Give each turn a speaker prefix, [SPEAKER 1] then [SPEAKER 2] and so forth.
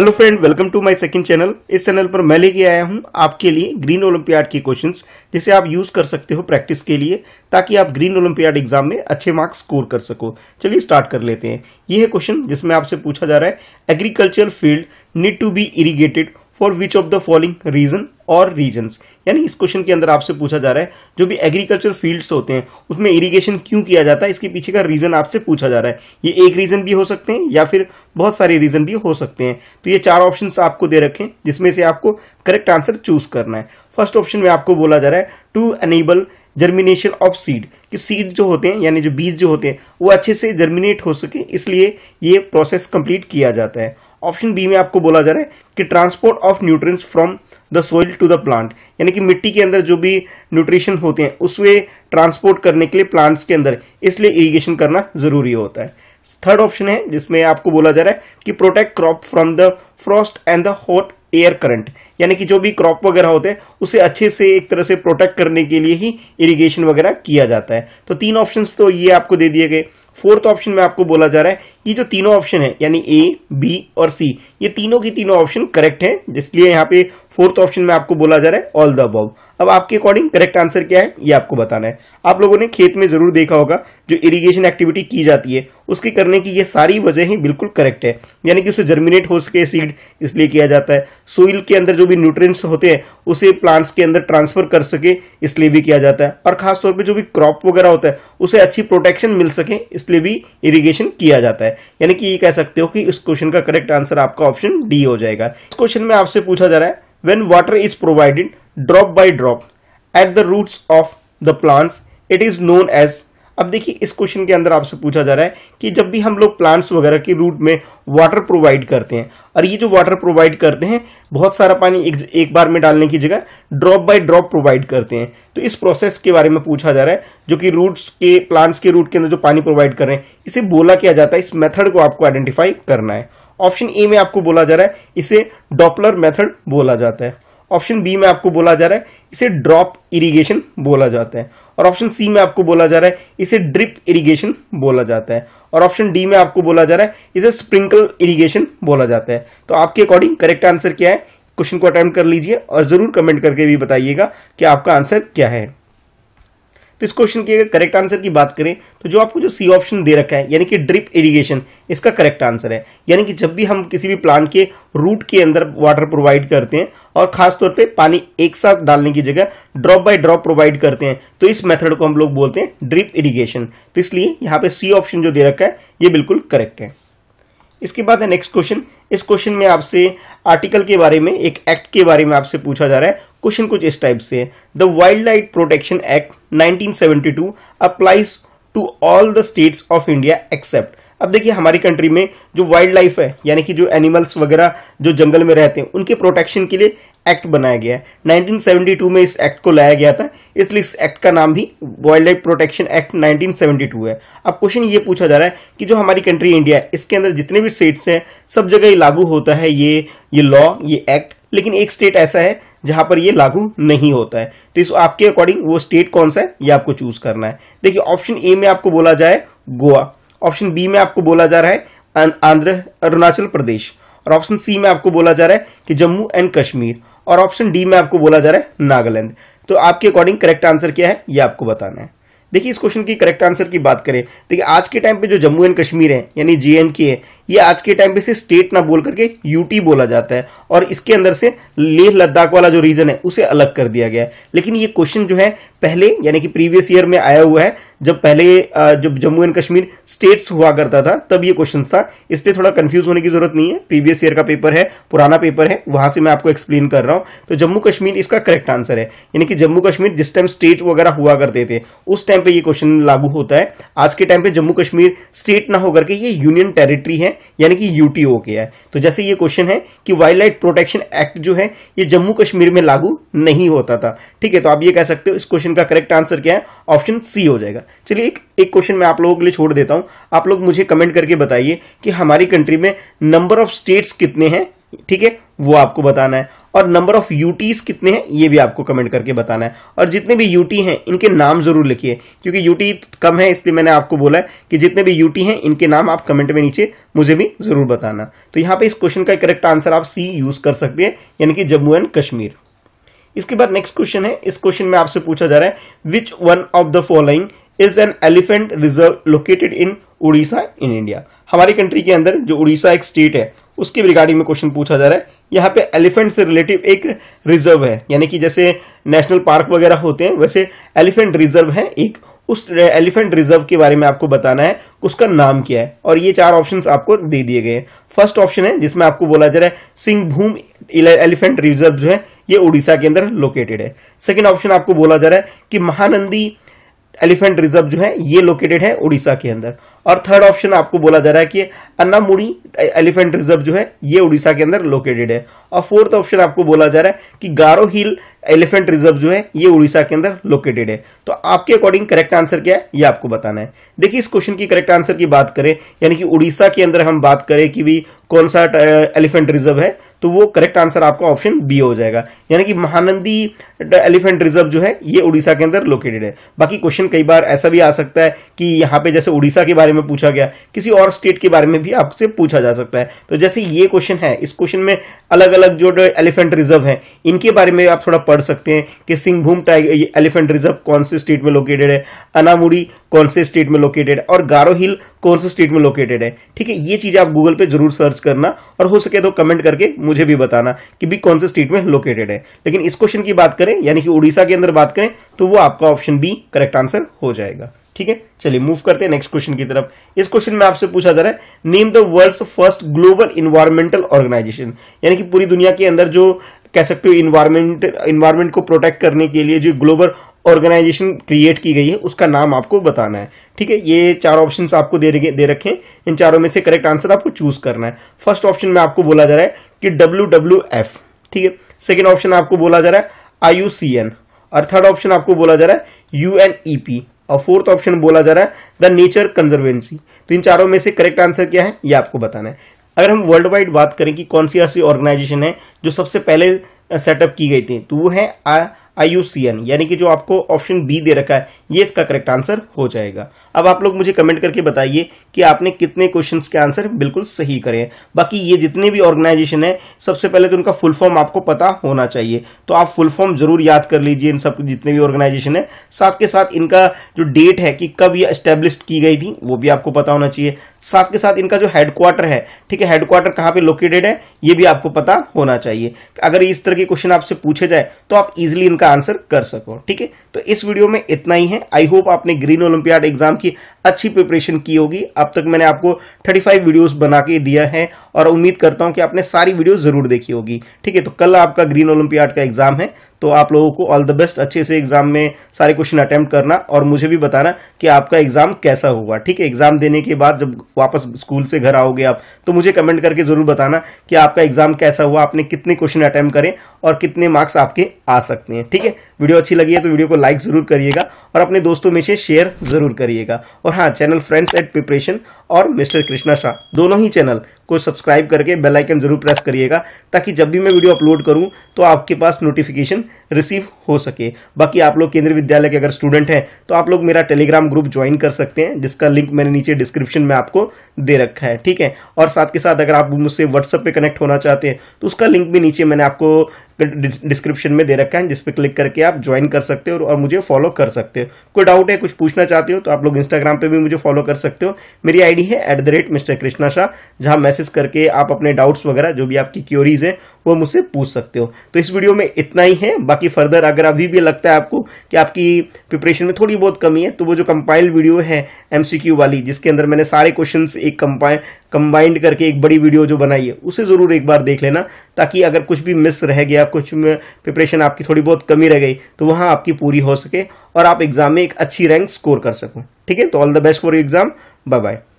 [SPEAKER 1] hello friend welcome to my second channel इस channel पर मैं लेके आया हूं आपके लिए ग्रीन ओलंपियाड के क्वेश्चंस जिसे आप यूज कर सकते हो प्रैक्टिस के लिए ताकि आप ग्रीन ओलंपियाड एग्जाम में अच्छे मार्क्स स्कोर कर सको चलिए स्टार्ट कर लेते हैं ये है क्वेश्चन जिसमें आपसे पूछा जा रहा है agriculture field need to be irrigated for which of the following reason और रीजन यानी इस क्वेश्चन के अंदर आपसे पूछा जा रहा है जो भी एग्रीकल्चर फील्ड्स होते हैं उसमें इरीगेशन क्यों किया जाता है इसके पीछे का रीजन आपसे पूछा जा रहा है ये एक रीजन भी हो सकते हैं या फिर बहुत सारे रीजन भी हो सकते हैं तो ये चार ऑप्शन आपको दे रखें जिसमें से आपको करेक्ट आंसर चूज करना है फर्स्ट ऑप्शन में आपको बोला जा रहा है to enable germination of seed कि सीड जो होते हैं यानी जो बीज जो होते हैं वो अच्छे से जर्मिनेट हो सके इसलिए ये प्रोसेस कंप्लीट किया जाता है ऑप्शन बी में आपको बोला जा रहा है कि transport of nutrients from the soil to the plant यानी कि मिट्टी के अंदर जो भी न्यूट्रिशन होते हैं उसमें ट्रांसपोर्ट करने के लिए प्लांट्स के अंदर इसलिए इरीगेशन करना जरूरी होता है थर्ड ऑप्शन है जिसमें आपको बोला जा रहा है कि protect crop from the frost and the hot air current यानी कि जो भी क्रॉप वगैरह होते हैं उसे अच्छे से एक तरह से प्रोटेक्ट करने के लिए ही इरिगेशन वगैरह किया जाता है तो तीन ऑप्शन तो ये आपको दे दिए गए फोर्थ ऑप्शन में आपको बोला जा रहा है ये जो तीनों ऑप्शन है यानी ए बी और सी ये तीनों की तीनों ऑप्शन करेक्ट है इसलिए यहाँ पे फोर्थ ऑप्शन में आपको बोला जा रहा है ऑल द अब अब आपके अकॉर्डिंग करेक्ट आंसर क्या है ये आपको बताना है आप लोगों ने खेत में जरूर देखा होगा जो इरिगेशन एक्टिविटी की जाती है उसके करने की ये सारी वजह ही बिल्कुल करेक्ट है यानी कि उसे जर्मिनेट हो सके सीड इसलिए किया जाता है सोइल के अंदर जो भी न्यूट्रिएंट्स होते हैं उसे प्लांट्स के अंदर ट्रांसफर कर सके इसलिए भी किया जाता है और खासतौर पर जो भी क्रॉप वगैरह होता है उसे अच्छी प्रोटेक्शन मिल सके इसलिए भी इरीगेशन किया जाता है यानी कि ये कह सकते हो कि इस क्वेश्चन का करेक्ट आंसर आपका ऑप्शन डी हो जाएगा इस क्वेश्चन में आपसे पूछा जा रहा है when water is provided drop by drop at the roots of the plants it is known as अब देखिए इस क्वेश्चन के अंदर आपसे पूछा जा रहा है कि जब भी हम लोग प्लांट्स वगैरह के रूट में वाटर प्रोवाइड करते हैं और ये जो वाटर प्रोवाइड करते हैं बहुत सारा पानी एक, एक बार में डालने की जगह ड्रॉप बाय ड्रॉप प्रोवाइड करते हैं तो इस प्रोसेस के बारे में पूछा जा रहा है जो कि रूट्स के प्लांट्स के रूट के अंदर जो पानी प्रोवाइड कर रहे हैं इसे बोला किया जाता है इस मेथड को आपको आइडेंटिफाई करना है ऑप्शन ए में आपको बोला जा रहा है इसे डॉपलर मेथड बोला जाता है ऑप्शन बी में आपको बोला जा रहा है इसे ड्रॉप इरिगेशन बोला जाता है और ऑप्शन सी में आपको बोला जा रहा है इसे ड्रिप इरिगेशन बोला जाता है और ऑप्शन डी में आपको बोला जा रहा है इसे स्प्रिंकल इरिगेशन बोला जाता है तो आपके अकॉर्डिंग करेक्ट आंसर क्या है क्वेश्चन को अटेम्प्ट कर लीजिए और जरूर कमेंट करके भी बताइएगा कि आपका आंसर क्या है तो इस क्वेश्चन की अगर करेक्ट आंसर की बात करें तो जो आपको जो सी ऑप्शन दे रखा है यानी कि ड्रिप इरिगेशन इसका करेक्ट आंसर है यानी कि जब भी हम किसी भी प्लांट के रूट के अंदर वाटर प्रोवाइड करते हैं और खासतौर पर पानी एक साथ डालने की जगह ड्रॉप बाय ड्रॉप प्रोवाइड करते हैं तो इस मेथड को हम लोग बोलते हैं ड्रिप इरीगेशन तो इसलिए यहाँ पर सी ऑप्शन जो दे रखा है ये बिल्कुल करेक्ट है इसके बाद है नेक्स्ट क्वेश्चन इस क्वेश्चन में आपसे आर्टिकल के बारे में एक एक्ट के बारे में आपसे पूछा जा रहा है क्वेश्चन कुछ इस टाइप से है the wildlife protection act 1972 applies to all the states of India except अब देखिए हमारी कंट्री में जो वाइल्ड लाइफ है यानी कि जो एनिमल्स वगैरह जो जंगल में रहते हैं उनके प्रोटेक्शन के लिए एक्ट बनाया गया है 1972 में इस एक्ट को लाया गया था इसलिए इस एक्ट का नाम भी वाइल्ड लाइफ प्रोटेक्शन एक्ट 1972 है अब क्वेश्चन ये पूछा जा रहा है कि जो हमारी कंट्री इंडिया है इसके अंदर जितने भी स्टेट्स हैं सब जगह लागू होता है ये ये लॉ ये एक्ट लेकिन एक स्टेट ऐसा है जहां पर ये लागू नहीं होता है तो इस आपके अकॉर्डिंग वो स्टेट कौन सा है ये आपको चूज करना है देखिए ऑप्शन ए में आपको बोला जाए गोवा ऑप्शन बी में आपको बोला जा रहा है आंध्र अरुणाचल प्रदेश और ऑप्शन सी में आपको बोला जा रहा है कि जम्मू एंड कश्मीर और ऑप्शन डी में आपको बोला जा रहा है नागालैंड तो आपके अकॉर्डिंग करेक्ट आंसर क्या है ये आपको बताना है देखिए इस क्वेश्चन की करेक्ट आंसर की बात करें देखिए आज के टाइम पे जो जम्मू एंड कश्मीर है यानी जे एंड के है ये आज के टाइम पे इसे स्टेट ना बोल करके यूटी बोला जाता है और इसके अंदर से लेह लद्दाख वाला जो रीजन है उसे अलग कर दिया गया है लेकिन ये क्वेश्चन जो है पहले यानी कि प्रीवियस ईयर में आया हुआ है जब पहले जब जम्मू एंड कश्मीर स्टेट्स हुआ करता था तब ये क्वेश्चन था इसलिए थोड़ा कंफ्यूज होने की जरूरत नहीं है प्रीवियस ईयर का पेपर है पुराना पेपर है वहां से मैं आपको एक्सप्लेन कर रहा हूँ तो जम्मू कश्मीर इसका करेक्ट आंसर है यानी कि जम्मू कश्मीर जिस टाइम स्टेट वगैरह हुआ करते थे उस टाइम पे ये क्वेश्चन लागू होता है आज के टाइम पे जम्मू कश्मीर स्टेट ना होकर के ये यूनियन टेरिटरी है यानी कि यूटी हो गया है तो जैसे ये क्वेश्चन है कि वाइल्ड लाइफ प्रोटेक्शन एक्ट जो है ये जम्मू कश्मीर में लागू नहीं होता था ठीक है तो आप ये कह सकते हो इस क्वेश्चन का करेक्ट आंसर क्या है ऑप्शन सी हो जाएगा चलिए एक एक क्वेश्चन मैं आप लोगों के लिए छोड़ देता हूं आप लोग मुझे कमेंट करके बताइए कि हमारी कंट्री में नंबर ऑफ स्टेट्स कितने हैं ठीक है वो आपको बताना है और नंबर ऑफ यूटीज कितने हैं ये भी आपको कमेंट करके बताना है और जितने भी यूटी हैं इनके नाम जरूर लिखिए क्योंकि यूटी कम है इसलिए मैंने आपको बोला है कि जितने भी यूटी हैं इनके नाम आप कमेंट में नीचे मुझे भी जरूर बताना तो यहाँ पे इस क्वेश्चन का करेक्ट आंसर आप सी यूज कर सकते हैं यानी कि जम्मू एंड कश्मीर इसके बाद नेक्स्ट क्वेश्चन है इस क्वेश्चन में आपसे पूछा जा रहा है which one of the following is an elephant reserve located in Orissa in India हमारी कंट्री के अंदर जो उड़ीसा एक स्टेट है उसके रिगार्डिंग में क्वेश्चन पूछा जा रहा है यहाँ पे एलिफेंट से रिलेटिव एक रिजर्व है यानी कि जैसे नेशनल पार्क वगैरह होते हैं वैसे एलिफेंट रिजर्व है एक उस एलिफेंट रिजर्व के बारे में आपको बताना है उसका नाम क्या है और ये चार ऑप्शंस आपको दे दिए गए हैं फर्स्ट ऑप्शन है जिसमें आपको बोला जा रहा है सिंहभूम एलिफेंट रिजर्व जो है ये उड़ीसा के अंदर लोकेटेड है सेकेंड ऑप्शन आपको बोला जा रहा है कि महानंदी एलिफेंट रिजर्व जो है ये लोकेटेड है उड़ीसा के अंदर और थर्ड ऑप्शन आपको बोला जा रहा है कि अन्नामुड़ी एलिफेंट रिजर्व जो है ये उड़ीसा के अंदर लोकेटेड है और फोर्थ ऑप्शन आपको बोला जा रहा है कि गारो हिल एलिफेंट रिजर्व जो है ये उड़ीसा के अंदर लोकेटेड है तो आपके अकॉर्डिंग करेक्ट आंसर क्या है ये आपको बताना है देखिए इस क्वेश्चन की करेक्ट आंसर की बात करें यानी कि उड़ीसा के अंदर हम बात करें कि भी कौन सा एलिफेंट रिजर्व है तो वो करेक्ट आंसर आपका ऑप्शन बी हो जाएगा यानी कि महानंदी एलिफेंट रिजर्व जो है ये उड़ीसा के अंदर लोकेटेड है बाकी क्वेश्चन कई बार ऐसा भी आ सकता है कि यहां पे जैसे उड़ीसा के बारे में पूछा गया किसी और स्टेट के बारे में भी आपसे पूछा पूछा जा सकता है तो जैसे ये क्वेश्चन है इस क्वेश्चन में अलग अलग जो एलिफेंट रिजर्व है इनके बारे में आप थोड़ा पढ़ सकते हैं कि सिंहभूम टाइगर एलिफेंट रिजर्व कौन से स्टेट में लोकेटेड है अनामुड़ी कौन से स्टेट में लोकेटेड और गारो हिल कौन से स्टेट में लोकेटेड है ठीक है ये चीज़ आप गूगल पे जरूर सर्च करना और हो सके तो कमेंट करके मुझे भी बताना कि भी कौन से स्टेट में लोकेटेड है लेकिन इस क्वेश्चन की बात करें यानी कि उड़ीसा के अंदर बात करें तो वो आपका ऑप्शन बी करेक्ट आंसर हो जाएगा ठीक है चलिए मूव करते हैं नेक्स्ट क्वेश्चन की तरफ इस क्वेश्चन में आपसे पूछा जा रहा है name the world's first global environmental organisation यानी कि पूरी दुनिया के अंदर जो कह सकते हो इन्वायरमेंट इन्वायरमेंट को प्रोटेक्ट करने के लिए जो ग्लोबल ऑर्गेनाइजेशन क्रिएट की गई है उसका नाम आपको बताना है ठीक है ये चार ऑप्शन आपको दे दे रखे इन चारों में से करेक्ट आंसर आपको चूज करना है फर्स्ट ऑप्शन में आपको बोला जा रहा है कि डब्ल्यू ठीक है सेकेंड ऑप्शन आपको बोला जा रहा है आई और थर्ड ऑप्शन आपको बोला जा रहा है यू और फोर्थ ऑप्शन बोला जा रहा है द नेचर कंजर्वेंसी तो इन चारों में से करेक्ट आंसर क्या है ये आपको बताना है अगर हम वर्ल्ड वाइड बात करें कि कौन सी ऐसी ऑर्गेनाइजेशन है जो सबसे पहले सेटअप की गई थी तो वो है आ आईयूसीएन यानी कि जो आपको ऑप्शन बी दे रखा है ये इसका करेक्ट आंसर हो जाएगा अब आप लोग मुझे कमेंट करके बताइए कि आपने कितने क्वेश्चंस के आंसर बिल्कुल सही करे हैं बाकी ये जितने भी ऑर्गेनाइजेशन है सबसे पहले तो उनका फुल फॉर्म आपको पता होना चाहिए तो आप फुल फॉर्म जरूर याद कर लीजिए इन सब जितने भी ऑर्गेनाइजेशन है साथ के साथ इनका जो डेट है कि कब ये स्टेब्लिश की गई थी वो भी आपको पता होना चाहिए साथ के साथ इनका जो हेडक्वार्टर है ठीक है हेडक्वार्टर कहाँ पर लोकेटेड है ये भी आपको पता होना चाहिए अगर इस तरह के क्वेश्चन आपसे पूछे जाए तो आप इजिली का आंसर कर सको ठीक है तो इस वीडियो में इतना ही है आई होप आपने ग्रीन ओलंपियाड एग्जाम की अच्छी प्रिपरेशन की होगी अब तक मैंने आपको 35 वीडियो बना के दिया है और उम्मीद करता हूं कि आपने सारी वीडियो जरूर देखी होगी ठीक है तो कल आपका ग्रीन ओलंपियाड का एग्जाम है तो आप लोगों को ऑल द बेस्ट अच्छे से एग्जाम में सारे क्वेश्चन अटेम्प्ट करना और मुझे भी बताना कि आपका एग्जाम कैसा हुआ ठीक है एग्जाम देने के बाद जब वापस स्कूल से घर आओगे आप तो मुझे कमेंट करके जरूर बताना कि आपका एग्जाम कैसा हुआ आपने कितने क्वेश्चन अटेम्प्ट करें और कितने मार्क्स आपके आ सकते हैं ठीक है वीडियो अच्छी लगी है तो वीडियो को लाइक ज़रूर करिएगा और अपने दोस्तों में से शेयर ज़रूर करिएगा और हाँ चैनल फ्रेंड्स एट प्रिपरेशन और मिस्टर कृष्णा शाह दोनों ही चैनल को सब्सक्राइब करके बेल आइकन जरूर प्रेस करिएगा ताकि जब भी मैं वीडियो अपलोड करूं तो आपके पास नोटिफिकेशन रिसीव हो सके बाकी आप लोग केंद्रीय विद्यालय के अगर स्टूडेंट हैं तो आप लोग मेरा टेलीग्राम ग्रुप ज्वाइन कर सकते हैं जिसका लिंक मैंने नीचे डिस्क्रिप्शन में आपको दे रखा है ठीक है और साथ के साथ अगर आप मुझसे व्हाट्सअप पर कनेक्ट होना चाहते हैं तो उसका लिंक भी नीचे मैंने आपको डिस्क्रिप्शन में दे रखा है जिसपे क्लिक करके आप ज्वाइन कर सकते हो और मुझे फॉलो कर सकते हो कोई डाउट है कुछ पूछना चाहते हो तो आप लोग इंस्टाग्राम पर भी मुझे फॉलो कर सकते हो मेरी आईडी है at the rate mister Krishna Shah जहां मैसेज मैसेज करके आप अपने डाउट्स वगैरह जो भी आपकी क्योरीज है वो मुझसे पूछ सकते हो तो इस वीडियो में इतना ही है बाकी फर्दर अगर अभी भी लगता है आपको कि आपकी प्रिपरेशन में थोड़ी बहुत कमी है तो वो जो कंपाइल वीडियो है एमसीक्यू वाली जिसके अंदर मैंने सारे क्वेश्चन एक कंबाइंड करके एक बड़ी वीडियो जो बनाई है उसे ज़रूर एक बार देख लेना ताकि अगर कुछ भी मिस रह गया कुछ प्रिपरेशन आपकी थोड़ी बहुत कमी रह गई तो वहाँ आपकी पूरी हो सके और आप एग्ज़ाम में एक अच्छी रैंक स्कोर कर सको ठीक है तो all the best for exam bye bye